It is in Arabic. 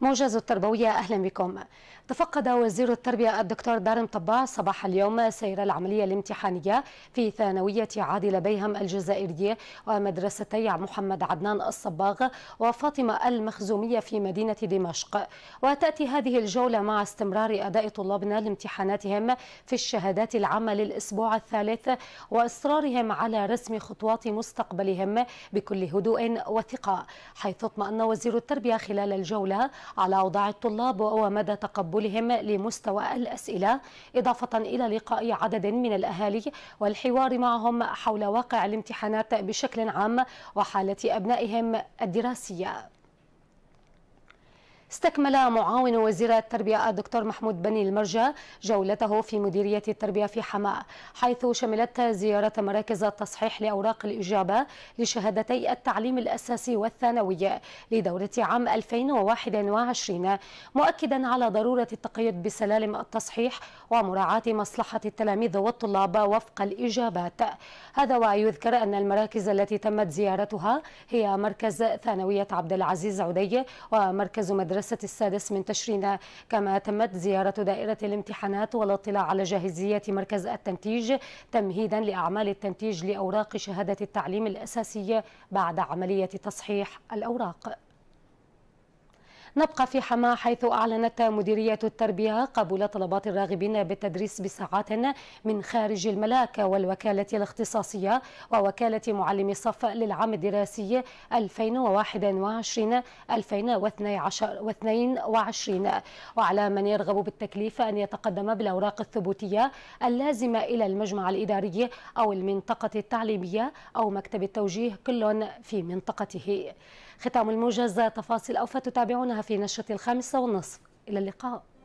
موجز التربوية أهلا بكم تفقد وزير التربية الدكتور دارم طباع صباح اليوم سير العملية الامتحانية في ثانوية عادل بيهم الجزائرية ومدرستي محمد عدنان الصباغ وفاطمة المخزومية في مدينة دمشق وتأتي هذه الجولة مع استمرار أداء طلابنا لامتحاناتهم في الشهادات العامة للأسبوع الثالث وإصرارهم على رسم خطوات مستقبلهم بكل هدوء وثقة حيث اطمأن وزير التربية خلال الجولة على أوضاع الطلاب ومدى تقبلهم لمستوى الأسئلة إضافة إلى لقاء عدد من الأهالي والحوار معهم حول واقع الامتحانات بشكل عام وحالة أبنائهم الدراسية استكمل معاون وزير التربية الدكتور محمود بني المرجى جولته في مديرية التربية في حماة حيث شملت زيارة مراكز التصحيح لأوراق الإجابة لشهادتي التعليم الأساسي والثانوي لدورة عام 2021 مؤكدا على ضرورة التقيد بسلالم التصحيح ومراعاة مصلحة التلاميذ والطلاب وفق الإجابات هذا ويذكر أن المراكز التي تمت زيارتها هي مركز ثانوية عبد العزيز عدي ومركز مدرسة المدرسة السادس من تشرين كما تمت زيارة دائرة الامتحانات والاطلاع على جاهزية مركز التنتيج تمهيدا لأعمال التنتيج لأوراق شهادة التعليم الأساسية بعد عملية تصحيح الأوراق نبقى في حماة حيث أعلنت مديرية التربية قبول طلبات الراغبين بالتدريس بساعات من خارج الملاك والوكالة الاختصاصية ووكالة معلمي صف للعام الدراسي 2021 2022 وعلى من يرغب بالتكليف أن يتقدم بالأوراق الثبوتية اللازمة إلى المجمع الإداري أو المنطقة التعليمية أو مكتب التوجيه كل في منطقته ختام الموجز تفاصيل أوفى تتابعونها في في نشرة الخامسة والنصف إلى اللقاء